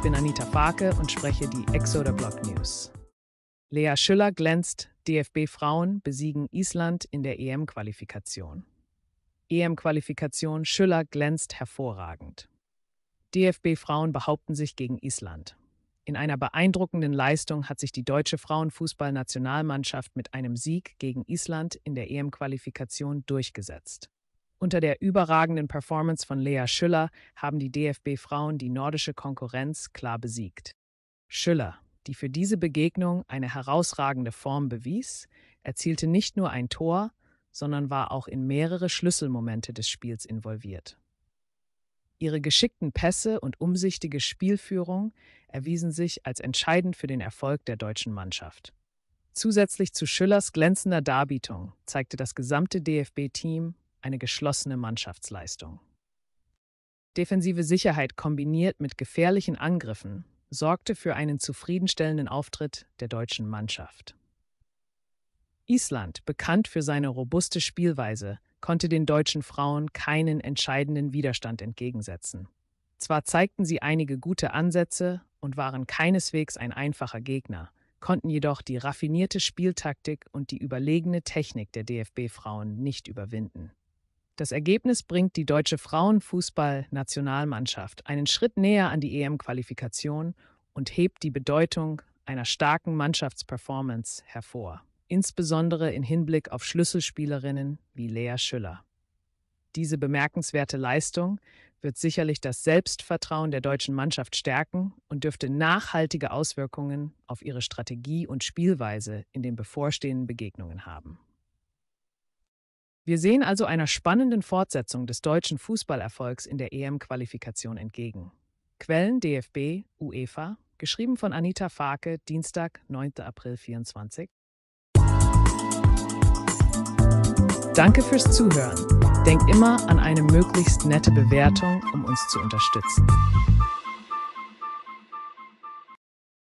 Ich bin Anita Farke und spreche die Exoder Block News. Lea Schüller glänzt, DFB-Frauen besiegen Island in der EM-Qualifikation. EM-Qualifikation Schüller glänzt hervorragend. DFB-Frauen behaupten sich gegen Island. In einer beeindruckenden Leistung hat sich die deutsche Frauenfußballnationalmannschaft mit einem Sieg gegen Island in der EM-Qualifikation durchgesetzt. Unter der überragenden Performance von Lea Schüller haben die DFB-Frauen die nordische Konkurrenz klar besiegt. Schüller, die für diese Begegnung eine herausragende Form bewies, erzielte nicht nur ein Tor, sondern war auch in mehrere Schlüsselmomente des Spiels involviert. Ihre geschickten Pässe und umsichtige Spielführung erwiesen sich als entscheidend für den Erfolg der deutschen Mannschaft. Zusätzlich zu Schüllers glänzender Darbietung zeigte das gesamte DFB-Team eine geschlossene Mannschaftsleistung. Defensive Sicherheit kombiniert mit gefährlichen Angriffen sorgte für einen zufriedenstellenden Auftritt der deutschen Mannschaft. Island, bekannt für seine robuste Spielweise, konnte den deutschen Frauen keinen entscheidenden Widerstand entgegensetzen. Zwar zeigten sie einige gute Ansätze und waren keineswegs ein einfacher Gegner, konnten jedoch die raffinierte Spieltaktik und die überlegene Technik der DFB-Frauen nicht überwinden. Das Ergebnis bringt die deutsche Frauenfußballnationalmannschaft einen Schritt näher an die EM-Qualifikation und hebt die Bedeutung einer starken Mannschaftsperformance hervor, insbesondere in Hinblick auf Schlüsselspielerinnen wie Lea Schüller. Diese bemerkenswerte Leistung wird sicherlich das Selbstvertrauen der deutschen Mannschaft stärken und dürfte nachhaltige Auswirkungen auf ihre Strategie und Spielweise in den bevorstehenden Begegnungen haben. Wir sehen also einer spannenden Fortsetzung des deutschen Fußballerfolgs in der EM-Qualifikation entgegen. Quellen DFB, UEFA, geschrieben von Anita Farke, Dienstag, 9. April 24. Danke fürs Zuhören. Denkt immer an eine möglichst nette Bewertung, um uns zu unterstützen.